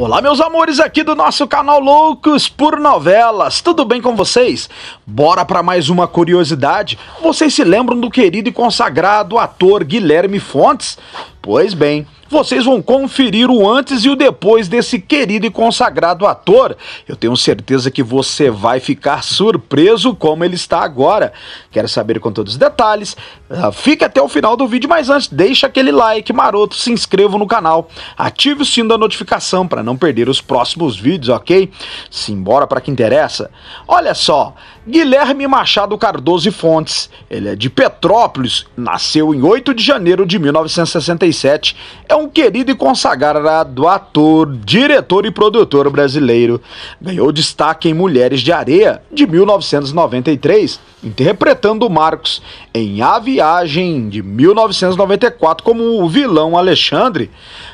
Olá, meus amores aqui do nosso canal Loucos por Novelas, tudo bem com vocês? Bora para mais uma curiosidade. Vocês se lembram do querido e consagrado ator Guilherme Fontes? Pois bem, vocês vão conferir o antes e o depois desse querido e consagrado ator. Eu tenho certeza que você vai ficar surpreso como ele está agora. Quero saber com todos os detalhes. Ah, fique até o final do vídeo, mas antes deixa aquele like maroto, se inscreva no canal, ative o sino da notificação para não perder os próximos vídeos, ok? Simbora para que interessa. Olha só, Guilherme Machado Cardoso e Fontes, ele é de Petrópolis, nasceu em 8 de janeiro de 1963 é um querido e consagrado ator, diretor e produtor brasileiro. Ganhou destaque em Mulheres de Areia, de 1993, interpretando Marcos. Em A Viagem, de 1994, como o vilão Alexandre.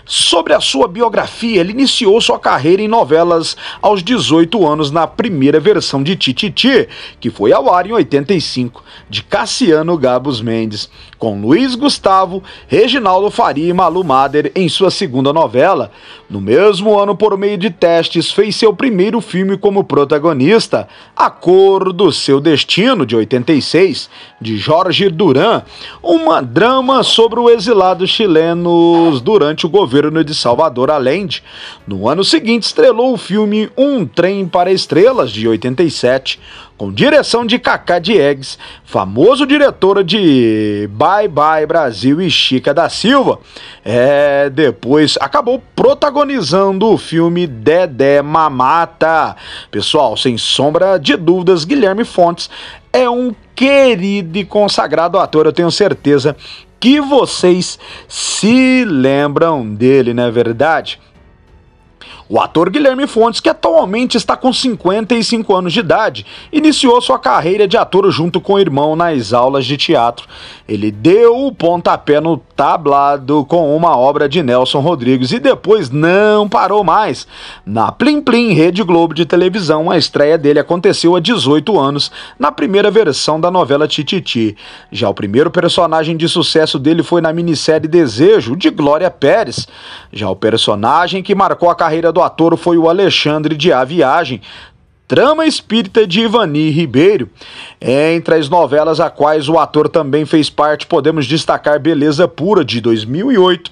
Sobre a sua biografia, ele iniciou sua carreira em novelas aos 18 anos na primeira versão de Tititi, que foi ao ar em 85, de Cassiano Gabos Mendes, com Luiz Gustavo, Reginaldo Fabrício Fari e Malu Mader em sua segunda novela. No mesmo ano, por meio de testes, fez seu primeiro filme como protagonista, A Cor do Seu Destino, de 86, de Jorge Duran, uma drama sobre o exilado chileno durante o governo de Salvador Allende. No ano seguinte, estrelou o filme Um Trem para Estrelas, de 87, com direção de Cacá Diegues, famoso diretor de Bye Bye Brasil e Chica da Silva. É, depois acabou protagonizando o filme Dedé Mamata. Pessoal, sem sombra de dúvidas, Guilherme Fontes é um querido e consagrado ator, eu tenho certeza que vocês se lembram dele, não é verdade? O ator Guilherme Fontes, que atualmente está com 55 anos de idade, iniciou sua carreira de ator junto com o irmão nas aulas de teatro. Ele deu o pontapé no tablado com uma obra de Nelson Rodrigues e depois não parou mais. Na Plim Plim Rede Globo de televisão, a estreia dele aconteceu há 18 anos, na primeira versão da novela Tititi. Já o primeiro personagem de sucesso dele foi na minissérie Desejo, de Glória Pérez. Já o personagem que marcou a carreira do ator foi o Alexandre de A Viagem, Trama Espírita de Ivani Ribeiro. Entre as novelas a quais o ator também fez parte, podemos destacar Beleza Pura, de 2008,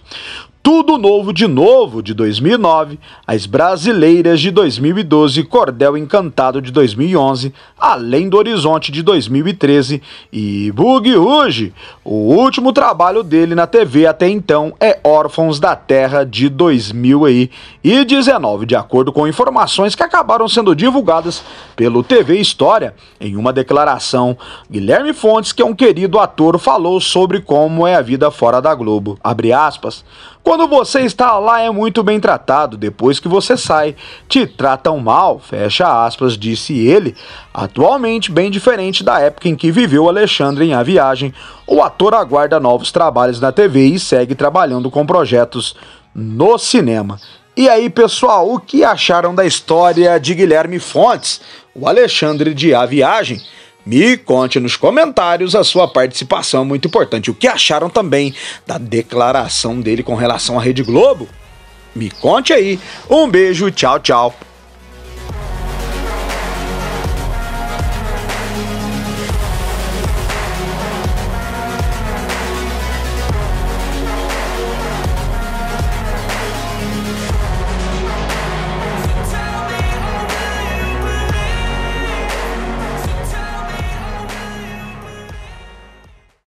tudo Novo de Novo, de 2009, As Brasileiras, de 2012, Cordel Encantado, de 2011, Além do Horizonte, de 2013 e Boogie Rouge. O último trabalho dele na TV até então é Órfãos da Terra, de 2019, de acordo com informações que acabaram sendo divulgadas pelo TV História. Em uma declaração, Guilherme Fontes, que é um querido ator, falou sobre como é a vida fora da Globo. Abre aspas. Quando você está lá é muito bem tratado, depois que você sai, te tratam mal, fecha aspas, disse ele, atualmente bem diferente da época em que viveu Alexandre em A Viagem. O ator aguarda novos trabalhos na TV e segue trabalhando com projetos no cinema. E aí, pessoal, o que acharam da história de Guilherme Fontes, o Alexandre de A Viagem? Me conte nos comentários a sua participação, muito importante. O que acharam também da declaração dele com relação à Rede Globo? Me conte aí. Um beijo, tchau, tchau.